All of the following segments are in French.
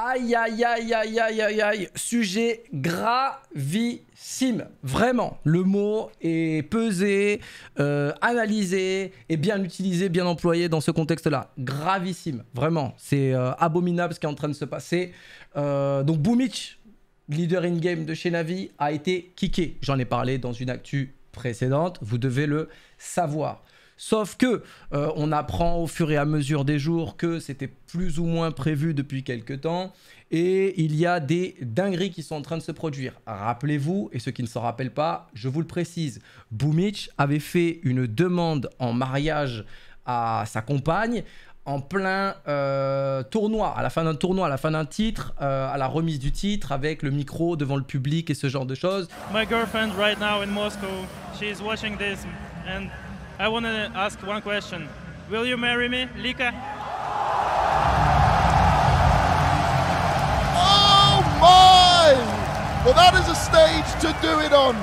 Aïe, aïe, aïe, aïe, aïe, aïe, aïe. Sujet gravissime. Vraiment, le mot est pesé, euh, analysé et bien utilisé, bien employé dans ce contexte-là. Gravissime, vraiment. C'est euh, abominable ce qui est en train de se passer. Euh, donc, Boomich, leader in-game de chez Navi, a été kické. J'en ai parlé dans une actu précédente. Vous devez le savoir. Sauf que euh, on apprend au fur et à mesure des jours que c'était plus ou moins prévu depuis quelques temps et il y a des dingueries qui sont en train de se produire. Rappelez-vous, et ceux qui ne s'en rappellent pas, je vous le précise, Boumitch avait fait une demande en mariage à sa compagne en plein euh, tournoi, à la fin d'un tournoi, à la fin d'un titre, euh, à la remise du titre avec le micro devant le public et ce genre de choses. I want to ask one question. Will you marry me, Lika? Oh my! Well, that is a stage to do it on.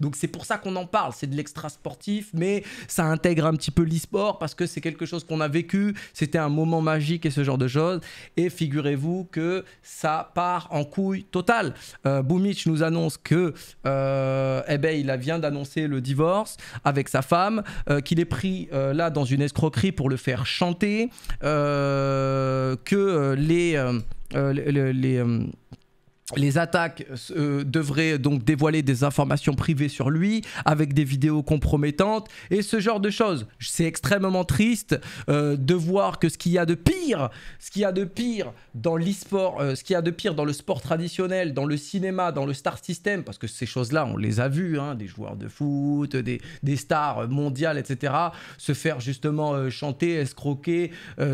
Donc c'est pour ça qu'on en parle, c'est de l'extra sportif, mais ça intègre un petit peu l'e-sport parce que c'est quelque chose qu'on a vécu, c'était un moment magique et ce genre de choses. Et figurez-vous que ça part en couille totale. Euh, nous annonce que, euh, eh ben, il vient d'annoncer le divorce avec sa femme, euh, qu'il est pris euh, là dans une escroquerie pour le faire chanter, que les, les, les les attaques euh, devraient donc dévoiler des informations privées sur lui, avec des vidéos compromettantes et ce genre de choses. C'est extrêmement triste euh, de voir que ce qu'il y a de pire, ce qu'il y a de pire dans l'e-sport, euh, ce qu'il y a de pire dans le sport traditionnel, dans le cinéma, dans le star system, parce que ces choses-là, on les a vues, hein, des joueurs de foot, des, stars mondiales, etc., se faire justement chanter, escroquer dans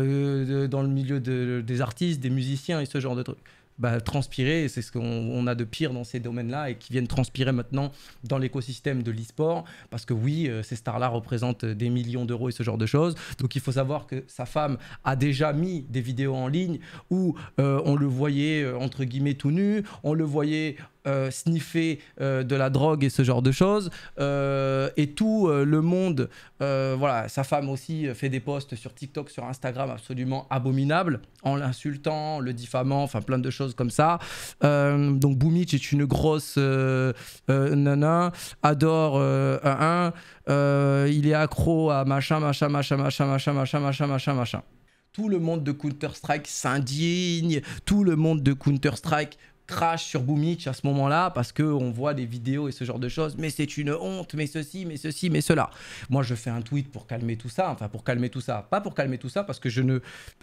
le milieu des artistes, des musiciens et ce genre de trucs. Bah, transpirer, c'est ce qu'on a de pire dans ces domaines-là, et qui viennent transpirer maintenant dans l'écosystème de l'e-sport, parce que oui, euh, ces stars-là représentent des millions d'euros et ce genre de choses. Donc il faut savoir que sa femme a déjà mis des vidéos en ligne où euh, on le voyait euh, entre guillemets tout nu, on le voyait euh, sniffer euh, de la drogue et ce genre de choses. Euh, et tout le monde, voilà, sa femme aussi fait des posts sur TikTok, sur Instagram absolument abominables, en l'insultant, le diffamant, enfin plein de choses comme ça. donc Boumitch est une grosse nana, adore un, un il est accro à machin, machin, machin, machin, machin, machin, machin, machin, machin. Tout le monde de Counter-Strike s'indigne, tout le monde de Counter-Strike crash sur Boomich à ce moment-là parce que on voit des vidéos et ce genre de choses. Mais c'est une honte, mais ceci, mais ceci, mais cela. Moi, je fais un tweet pour calmer tout ça, enfin pour calmer tout ça, pas pour calmer tout ça parce que je ne,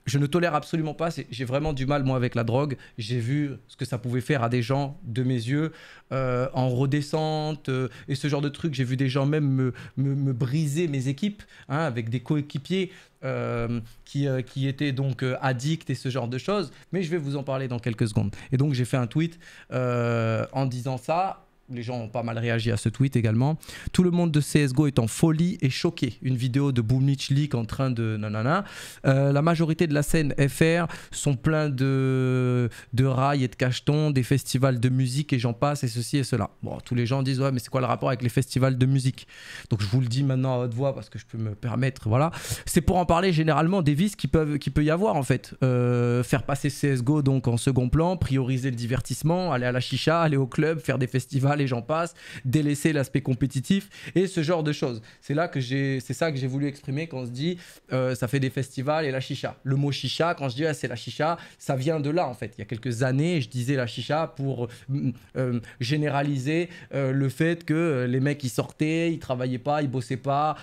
je ne tolère absolument pas. J'ai vraiment du mal moi avec la drogue. J'ai vu ce que ça pouvait faire à des gens de mes yeux euh, en redescente euh, et ce genre de truc. J'ai vu des gens même me, me, briser mes équipes hein, avec des coéquipiers. Euh, qui, qui étaient donc addicts et ce genre de choses, mais je vais vous en parler dans quelques secondes. Et donc j'ai fait un tweet euh, en disant ça les gens ont pas mal réagi à ce tweet également. Tout le monde de CSGO est en folie et choqué. Une vidéo de Boomnich Leak en train de nanana. Euh, la majorité de la scène FR sont pleins de, de rails et de cachetons, des festivals de musique et j'en passe et ceci et cela. Bon, tous les gens disent ouais, mais c'est quoi le rapport avec les festivals de musique Donc je vous le dis maintenant à haute voix parce que je peux me permettre. Voilà. C'est pour en parler généralement des vices qui peuvent, qui peut y avoir en fait. Euh, faire passer CSGO donc en second plan, prioriser le divertissement, aller à la chicha, aller au club, faire des festivals les j'en passe, délaisser l'aspect compétitif et ce genre de choses. C'est là que j'ai, c'est ça que j'ai voulu exprimer quand on se dit euh, ça fait des festivals et la chicha. Le mot chicha, quand je dis ah, c'est la chicha, ça vient de là en fait. Il y a quelques années, je disais la chicha pour mm, euh, généraliser euh, le fait que les mecs ils sortaient, ils travaillaient pas, ils bossaient pas,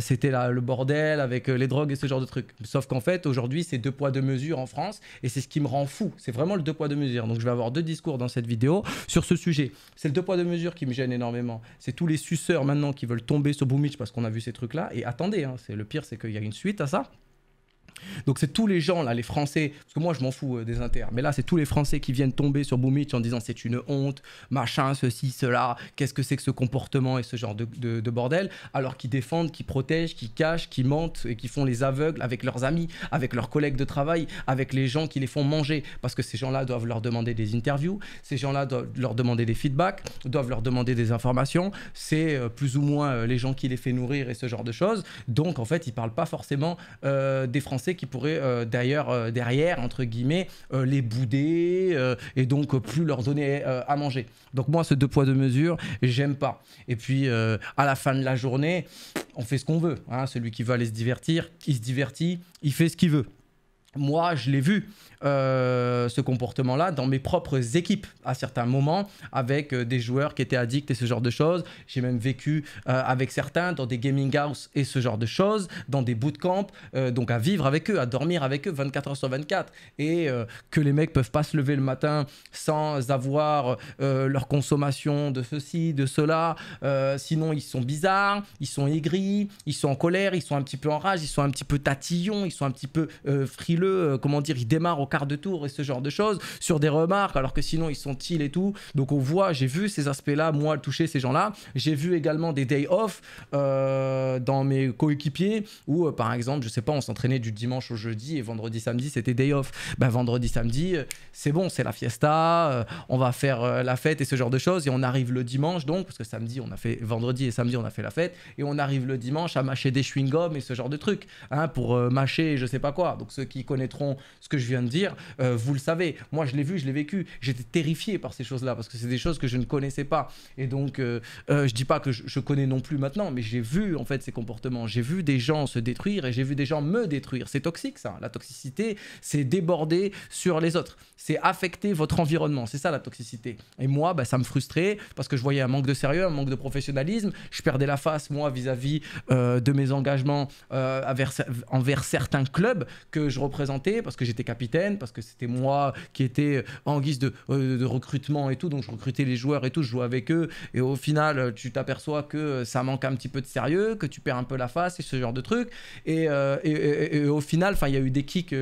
c'était le bordel avec les drogues et ce genre de trucs. Sauf qu'en fait aujourd'hui c'est deux poids deux mesures en France et c'est ce qui me rend fou. C'est vraiment le deux poids deux mesures. Donc je vais avoir deux discours dans cette vidéo sur ce sujet. C'est le deux poids de mesure qui me gêne énormément. C'est tous les suceurs maintenant qui veulent tomber sur Boumich parce qu'on a vu ces trucs-là. Et attendez, hein, c'est le pire, c'est qu'il y a une suite à ça. Donc c'est tous les gens là, les Français, parce que moi je m'en fous euh, des inter, mais là c'est tous les Français qui viennent tomber sur Boumich en disant c'est une honte, machin, ceci, cela, qu'est-ce que c'est que ce comportement et ce genre de, bordel, alors qu'ils défendent, qui protègent, qui cachent, qui mentent et qui font les aveugles avec leurs amis, avec leurs collègues de travail, avec les gens qui les font manger, parce que ces gens-là doivent leur demander des interviews, ces gens-là doivent leur demander des feedbacks, doivent leur demander des informations, c'est euh, plus ou moins euh, les gens qui les fait nourrir et ce genre de choses, donc en fait ils parlent pas forcément des Français qui pourrait euh, d'ailleurs euh, derrière, entre guillemets, euh, les bouder et donc plus leur donner à manger. Donc moi, ce deux poids, deux mesures, j'aime pas. Et puis, à la fin de la journée, on fait ce qu'on veut. Hein. Celui qui veut aller se divertir, il se divertit, il fait ce qu'il veut moi, je l'ai vu, euh, ce comportement-là, dans mes propres équipes à certains moments, avec euh, des joueurs qui étaient addicts et ce genre de choses. J'ai même vécu euh, avec certains dans des gaming houses et ce genre de choses, dans des bootcamps, donc à vivre avec eux, à dormir avec eux 24 heures sur 24. Et que les mecs peuvent pas se lever le matin sans avoir leur consommation de ceci, de cela. sinon, ils sont bizarres, ils sont aigris, ils sont en colère, ils sont un petit peu en rage, ils sont un petit peu tatillons, ils sont un petit peu frileux euh, comment dire, ils démarrent au quart de tour et ce genre de choses, sur des remarques, alors que sinon ils sont ils et tout. Donc on voit, j'ai vu ces aspects-là, moi, toucher ces gens-là. J'ai vu également des day off euh, dans mes coéquipiers où, euh, par exemple, je sais pas, on s'entraînait du dimanche au jeudi et vendredi, samedi, c'était day off. Ben, vendredi, samedi, c'est bon, c'est la fiesta, on va faire la fête et ce genre de choses. Et on arrive le dimanche, donc, parce que samedi, on a fait, vendredi et samedi, on a fait la fête. Et on arrive le dimanche à mâcher des chewing-gums et ce genre de trucs, hein, pour mâcher je sais pas quoi. Donc ceux qui connaîtront ce que je viens de dire, euh, vous le savez. Moi, je l'ai vu, je l'ai vécu. J'étais terrifié par ces choses-là parce que c'est des choses que je ne connaissais pas. Et donc, euh, euh, je dis pas que je, connais non plus maintenant, mais j'ai vu en fait ces comportements. J'ai vu des gens se détruire et j'ai vu des gens me détruire. C'est toxique, ça. La toxicité, c'est déborder sur les autres. C'est affecter votre environnement. C'est ça la toxicité. Et moi, bah, ça me frustrait parce que je voyais un manque de sérieux, un manque de professionnalisme. Je perdais la face, moi, vis-à-vis de mes engagements envers, envers certains clubs que je représente parce que j'étais capitaine, parce que c'était moi qui étais euh, en guise euh, de, recrutement et tout, donc je recrutais les joueurs et tout, je jouais avec eux, et au final, euh, tu t'aperçois que ça manque un petit peu de sérieux, que tu perds un peu la face et ce genre de truc et, au final, il y a eu des kicks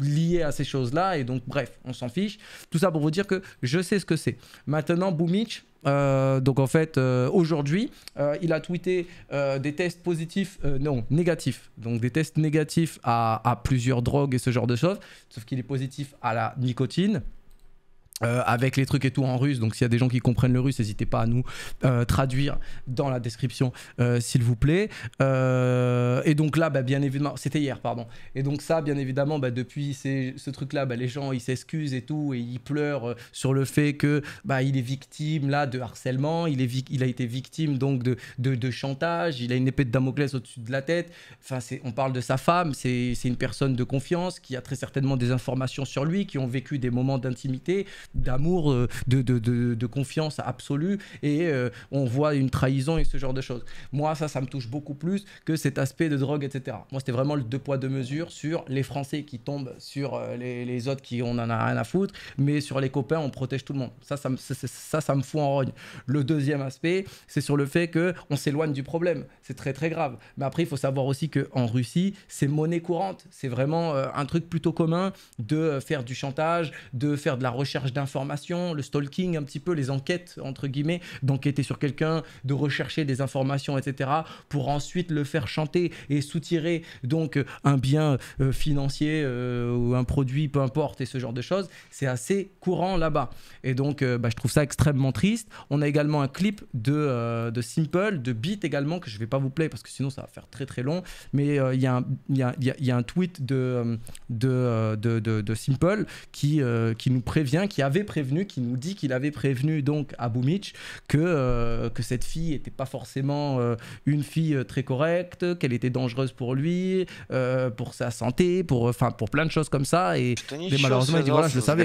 liés à ces choses-là, et donc bref, on s'en fiche. Tout ça pour vous dire que je sais ce que c'est. Maintenant, Boumitch euh, donc en fait, euh, aujourd'hui, euh, il a tweeté des tests positifs, non, négatifs. Donc des tests négatifs à, plusieurs drogues et ce genre de choses, sauf qu'il est positif à la nicotine, euh, avec les trucs et tout en russe. Donc s'il y a des gens qui comprennent le russe, n'hésitez pas à nous euh, traduire dans la description, euh, s'il vous plaît. et donc là, bah, bien évidemment, c'était hier, pardon. Et donc ça, bien évidemment, bah, depuis ce truc-là, bah, les gens, ils s'excusent et tout, et ils pleurent sur le fait que bah, il est victime là de harcèlement, il, est il a été victime donc de, de, chantage, il a une épée de Damoclès au-dessus de la tête. Enfin, on parle de sa femme, c'est une personne de confiance qui a très certainement des informations sur lui, qui ont vécu des moments d'intimité d'amour, euh, de, de, de, confiance absolue, et euh, on voit une trahison et ce genre de choses. Moi, ça, ça me touche beaucoup plus que cet aspect de drogue, etc. Moi, c'était vraiment le deux poids, deux mesures sur les Français qui tombent sur euh, les, les autres qui on en a rien à foutre, mais sur les copains, on protège tout le monde. Ça, ça, ça, ça, ça me fout en rogne. Le deuxième aspect, c'est sur le fait que on s'éloigne du problème. C'est très, très grave. Mais après, il faut savoir aussi qu'en Russie, c'est monnaie courante. C'est vraiment un truc plutôt commun de faire du chantage, de faire de la recherche d'informations, le stalking un petit peu, les enquêtes, entre guillemets, d'enquêter sur quelqu'un, de rechercher des informations, etc., pour ensuite le faire chanter et soutirer donc euh, un bien euh, financier euh, ou un produit, peu importe, et ce genre de choses, c'est assez courant là-bas. Et donc, bah, je trouve ça extrêmement triste. On a également un clip de, de Simple, de Beat également, que je vais pas vous plaire parce que sinon ça va faire très très long, mais il y, y, y, a un tweet de, de, de, de, de Simple qui, qui nous prévient qu'il a avait prévenu, qui nous dit qu'il avait prévenu donc à que, euh, que cette fille n'était pas forcément euh, une fille euh, très correcte, qu'elle était dangereuse pour lui, pour sa santé, pour, enfin pour plein de choses comme ça. Et, malheureusement, il dit voilà, je le savais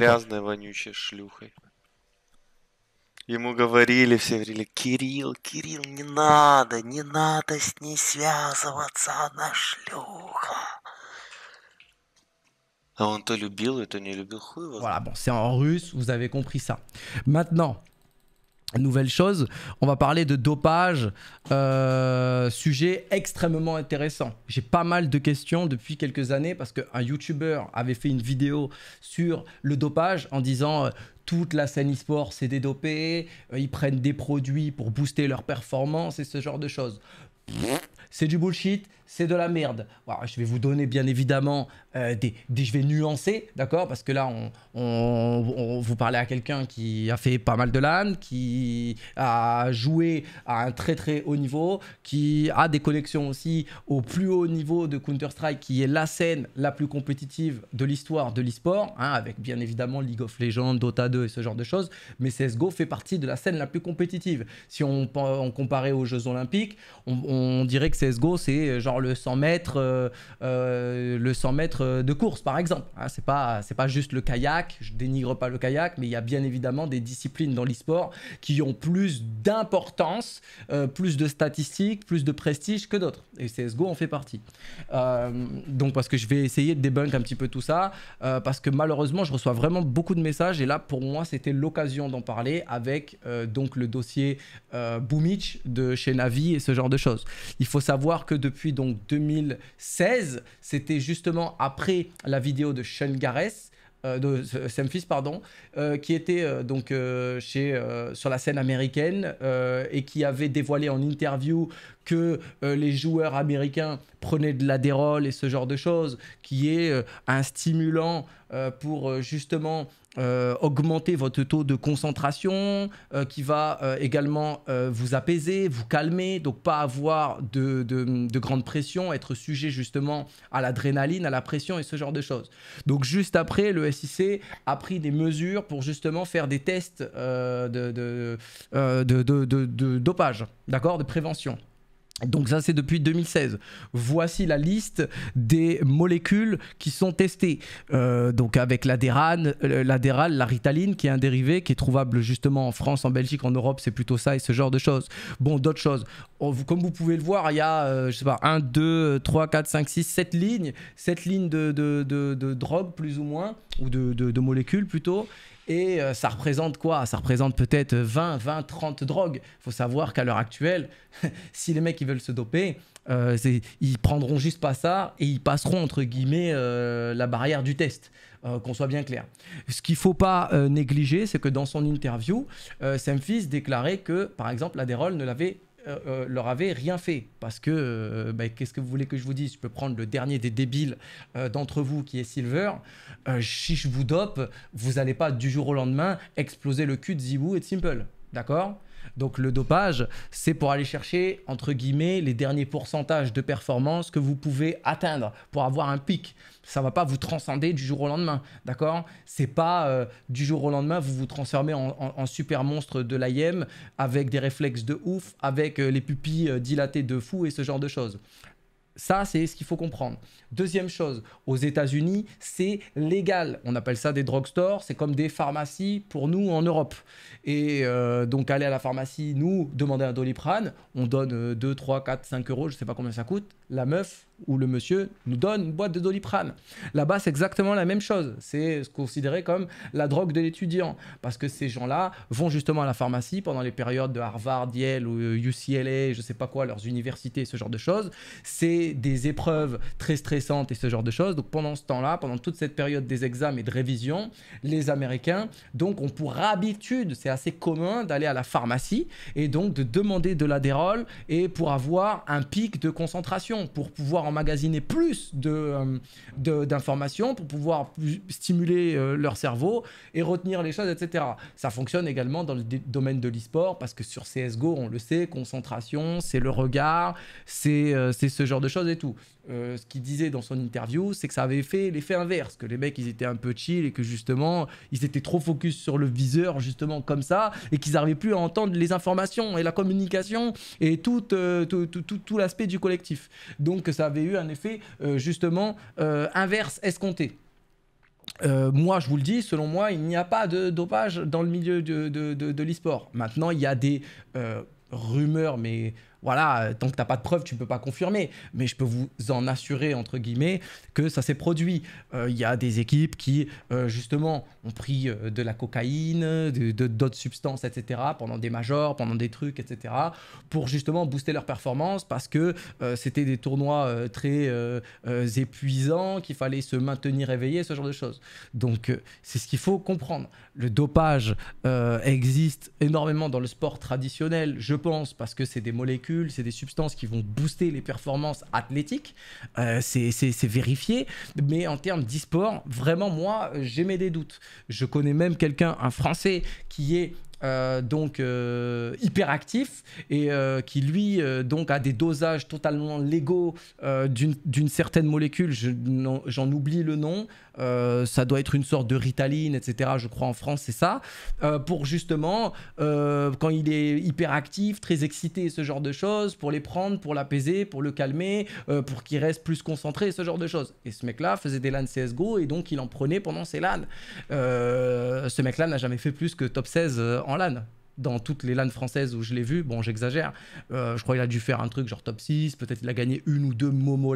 on t'a Voilà, bon, c'est en russe, vous avez compris ça. Maintenant, nouvelle chose, on va parler de dopage, euh, sujet extrêmement intéressant. J'ai pas mal de questions depuis quelques années parce qu'un YouTuber avait fait une vidéo sur le dopage en disant euh, toute la scène e-sport s'est dédopée, dopés, euh, ils prennent des produits pour booster leur performance et ce genre de choses c'est du bullshit, c'est de la merde. je vais vous donner bien évidemment euh, des, Je vais nuancer, d'accord Parce que là, on, vous parlait à quelqu'un qui a fait pas mal de LAN, qui a joué à un très très haut niveau, qui a des connexions aussi au plus haut niveau de Counter-Strike, qui est la scène la plus compétitive de l'histoire de le hein, avec bien évidemment League of Legends, Dota 2 et ce genre de choses. Mais CSGO fait partie de la scène la plus compétitive. Si on, on comparait aux Jeux Olympiques, on, on dirait que CSGO, c'est euh, genre le 100 mètres, euh, euh, le 100 mètres de course, par exemple. Hein. c'est pas, c'est pas juste le kayak. Je dénigre pas le kayak, mais il y a bien évidemment des disciplines dans l'e-sport qui ont plus d'importance, plus de statistiques, plus de prestige que d'autres. Et CSGO en fait partie. donc parce que je vais essayer de débunk un petit peu tout ça, parce que malheureusement, je reçois vraiment beaucoup de messages. Et là, pour moi, c'était l'occasion d'en parler avec donc le dossier Boomich de chez Navi et ce genre de choses. Il faut savoir savoir que depuis donc 2016, c'était justement après la vidéo de Sean Gareth, euh, de euh, Semphis pardon, euh, qui était donc chez, sur la scène américaine et qui avait dévoilé en interview que euh, les joueurs américains prenaient de la l'adérol et ce genre de choses, qui est euh, un stimulant euh, pour justement augmenter votre taux de concentration, qui va également vous apaiser, vous calmer, donc pas avoir de, de, de grande pression, être sujet justement à l'adrénaline, à la pression et ce genre de choses. Donc juste après, le SIC a pris des mesures pour justement faire des tests de, de, de, dopage, d'accord, de prévention. Donc ça c'est depuis 2016. Voici la liste des molécules qui sont testées. Euh, donc avec euh, l'adéral, la ritaline qui est un dérivé qui est trouvable justement en France, en Belgique, en Europe, c'est plutôt ça et ce genre de choses. Bon, d'autres choses. Comme vous pouvez le voir, il y a euh, je sais pas 1 2 3 4 5 6 7 lignes, 7 lignes de de, de, drogue plus ou moins ou de, de molécules plutôt et euh, ça représente quoi Ça représente peut-être 20, 20, 30 drogues. Il faut savoir qu'à l'heure actuelle, si les mecs ils veulent se doper, euh, ils prendront juste pas ça et ils passeront entre guillemets euh, la barrière du test. Euh, qu'on soit bien clair. Ce qu'il ne faut pas négliger, c'est que dans son interview, Samfis déclarait que, par exemple, la l'Adérol ne l'avait euh, euh, leur avait rien fait. Parce que, euh, ben, qu'est-ce que vous voulez que je vous dise Je peux prendre le dernier des débiles d'entre vous qui est Silver. si je vous dope, vous n'allez pas du jour au lendemain exploser le cul de Zibou et de Simple. D'accord donc le dopage, c'est pour aller chercher, entre guillemets, les derniers pourcentages de performance que vous pouvez atteindre pour avoir un pic. Ça ne va pas vous transcender du jour au lendemain, d'accord C'est pas euh, du jour au lendemain, vous vous transformez en, super monstre de l'IM avec des réflexes de ouf, avec euh, les pupilles euh, dilatées de fou et ce genre de choses. Ça, c'est ce qu'il faut comprendre. Deuxième chose, aux États-Unis, c'est légal. On appelle ça des drugstores, c'est comme des pharmacies pour nous en Europe. Et euh, donc, aller à la pharmacie, nous, demander un doliprane, on donne 2, 3, 4, 5 euros, je ne sais pas combien ça coûte. La meuf, où le monsieur nous donne une boîte de doliprane. Là-bas, c'est exactement la même chose. C'est considéré comme la drogue de l'étudiant. Parce que ces gens-là vont justement à la pharmacie pendant les périodes de Harvard, Yale ou UCLA, euh, je ne sais pas quoi, leurs universités, ce genre de choses. C'est des épreuves très stressantes et ce genre de choses. Donc pendant ce temps-là, pendant toute cette période des examens et de révision, les Américains donc ont pour habitude, c'est assez commun d'aller à la pharmacie et donc de demander de la l'adérol et pour avoir un pic de concentration, pour pouvoir magasiner plus d'informations euh, de, d'informations pour pouvoir stimuler euh, leur cerveau et retenir les choses, etc. Ça fonctionne également dans le domaine de l'e-sport parce que sur CSGO, on le sait, concentration, c'est le regard, c'est euh, ce genre de choses et tout. Euh, ce qu'il disait dans son interview, c'est que ça avait fait l'effet inverse, que les mecs ils étaient un peu chill et que justement ils étaient trop focus sur le viseur justement comme ça et qu'ils n'arrivaient plus à entendre les informations et la communication et tout, euh, l'aspect du collectif. Donc ça avait eu un effet euh, justement inverse escompté. moi, je vous le dis, selon moi, il n'y a pas de dopage dans le milieu de, l'esport. l'e-sport. Maintenant, il y a des rumeurs, mais voilà, euh, tant que t'as pas de preuves, tu peux pas confirmer. Mais je peux vous en assurer, entre guillemets, que ça s'est produit. Euh, il y a des équipes qui, euh, justement, ont pris de la cocaïne, d'autres de, substances, etc., pendant des majors, pendant des trucs, etc., pour justement booster leur performance parce que c'était des tournois très épuisants, qu'il fallait se maintenir éveillé, ce genre de choses. Donc, c'est ce qu'il faut comprendre. Le dopage existe énormément dans le sport traditionnel, je pense, parce que c'est des molécules c'est des substances qui vont booster les performances athlétiques. Euh, c'est vérifié. Mais en termes d'e-sport, vraiment, moi, j'ai mes des doutes. Je connais même quelqu'un, un Français, qui est euh, donc euh, hyperactif et euh, qui lui donc a des dosages totalement légaux d'une certaine molécule, j'en oublie le nom, ça doit être une sorte de ritaline, etc. Je crois en France c'est ça, pour justement quand il est hyperactif, très excité, ce genre de choses, pour les prendre, pour l'apaiser, pour le calmer, pour qu'il reste plus concentré, ce genre de choses. Et ce mec-là faisait des LAN CSGO et donc il en prenait pendant ses LAN. ce mec-là n'a jamais fait plus que top 16 en en LAN dans toutes les LAN françaises où je l'ai vu, bon j'exagère, euh, je crois qu'il a dû faire un truc genre top 6, peut-être il a gagné une ou deux Momo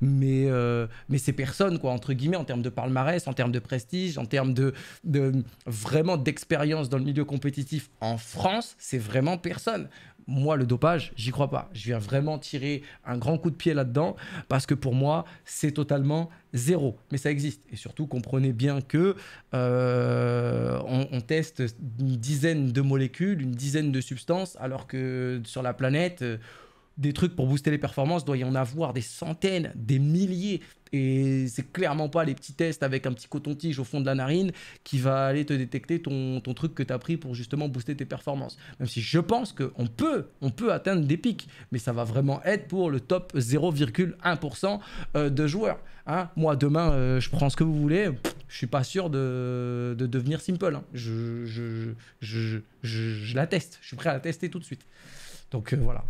mais, euh, mais c'est personne quoi, entre guillemets, en termes de palmarès, en termes de prestige, en termes de, de vraiment d'expérience dans le milieu compétitif en France, c'est vraiment personne moi, le dopage, j'y crois pas. Je viens vraiment tirer un grand coup de pied là-dedans parce que pour moi, c'est totalement zéro. Mais ça existe. Et surtout, comprenez bien que euh, on, teste une dizaine de molécules, une dizaine de substances, alors que sur la planète, euh, des trucs pour booster les performances, doit y en avoir des centaines, des milliers. Et c'est clairement pas les petits tests avec un petit coton-tige au fond de la narine qui va aller te détecter ton, truc que tu as pris pour justement booster tes performances. Même si je pense qu'on peut, on peut atteindre des pics, mais ça va vraiment être pour le top 0,1% euh, de joueurs. Hein. Moi, demain, euh, je prends ce que vous voulez. je suis pas sûr de, devenir simple. Hein. Je, je, je, je, la teste. Je suis prêt à la tester tout de suite. Donc euh, voilà.